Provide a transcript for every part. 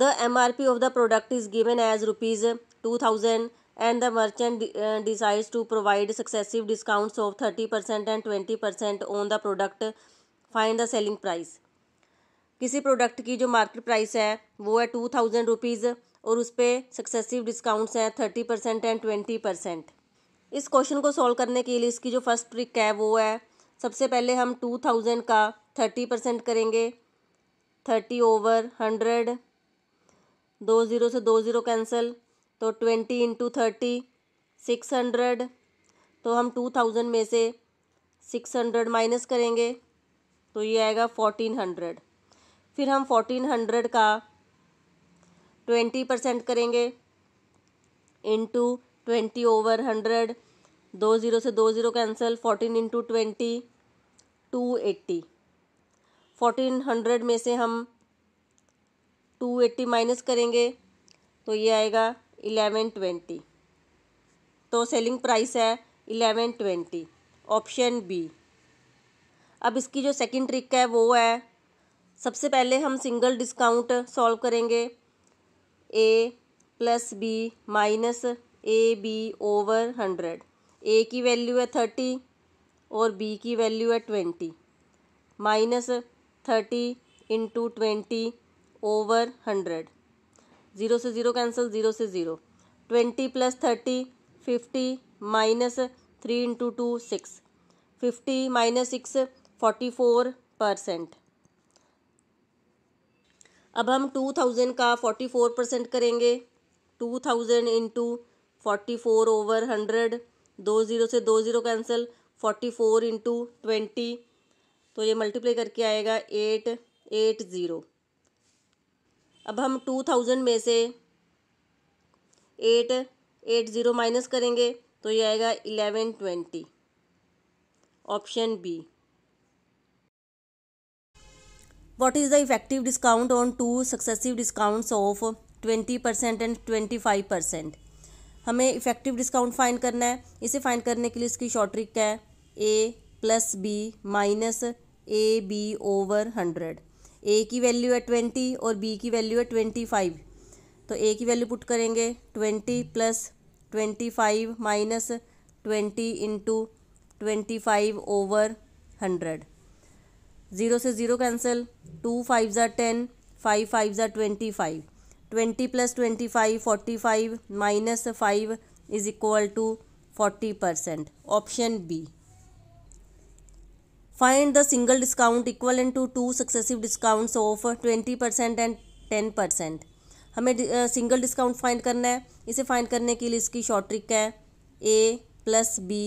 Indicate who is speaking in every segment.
Speaker 1: the M R P of the product is given as rupees two thousand and the merchant merchant to provide successive discounts of thirty percent and twenty percent on the product fine the selling price किसी product की जो market price है वो है two thousand rupees और उस पर successive discounts हैं thirty percent and twenty percent इस क्वेश्चन को सॉल्व करने के लिए इसकी जो फर्स्ट ट्रिक है वो है सबसे पहले हम टू थाउजेंड का थर्टी परसेंट करेंगे थर्टी ओवर हंड्रेड दो ज़ीरो से दो ज़ीरो कैंसिल तो twenty into thirty six hundred तो हम टू थाउजेंड में से सिक्स हंड्रेड माइनस करेंगे तो ये आएगा फोर्टीन हंड्रेड फिर हम फोर्टीन हंड्रेड का ट्वेंटी परसेंट करेंगे इंटू ट्वेंटी ओवर हंड्रेड दो ज़ीरो से दो zero cancel fourteen into twenty two eighty fourteen hundred में से हम टू एट्टी माइनस करेंगे तो ये आएगा इलेवन ट्वेंटी तो सेलिंग प्राइस है इलेवन ट्वेंटी ऑप्शन बी अब इसकी जो सेकंड ट्रिक है वो है सबसे पहले हम सिंगल डिस्काउंट सॉल्व करेंगे A plus B minus A B over hundred A की वैल्यू है थर्टी और बी की वैल्यू है twenty minus thirty into twenty over hundred zero से ज़ीरो कैंसिल ज़ीरो से zero twenty plus thirty fifty minus three into two six fifty minus six forty four percent अब हम two thousand का forty four percent करेंगे two thousand into forty four over hundred दो zero से दो zero cancel forty four into twenty तो ये multiply करके आएगा एट एट ज़ीरो अब हम टू थाउजेंड में से एट एट ज़ीरो माइनस करेंगे तो ये आएगा eleven twenty option B what is the effective discount on two successive discounts of twenty percent and twenty five percent हमें इफेक्टिव डिस्काउंट फाइंड करना है इसे फाइंड करने के लिए इसकी शॉर्ट ट्रिक है A plus B minus A B over hundred A की वैल्यू है ट्वेंटी और बी की वैल्यू है ट्वेंटी फाइव तो ए की वैल्यू पुट करेंगे twenty plus twenty five minus twenty into twenty five over hundred zero से ज़ीरो कैंसिल टू फाइव ज़ा टेन फाइव फाइव ज़ा twenty five twenty plus twenty five forty five minus five is equal to forty percent option B the discount equal single to to successive discounts of twenty percent and ten percent हमें single discount find करना है इसे find करने के लिए इसकी short trick है A plus B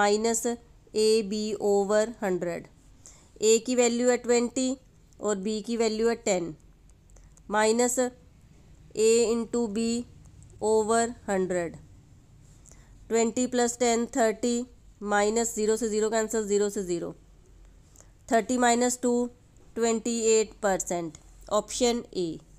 Speaker 1: minus A B over hundred A की वैल्यू है ट्वेंटी और बी की वैल्यू है ten minus A into B over hundred twenty plus ten thirty minus zero से ज़ीरो कैंसल ज़ीरो से zero 30 minus 2 28 percent option a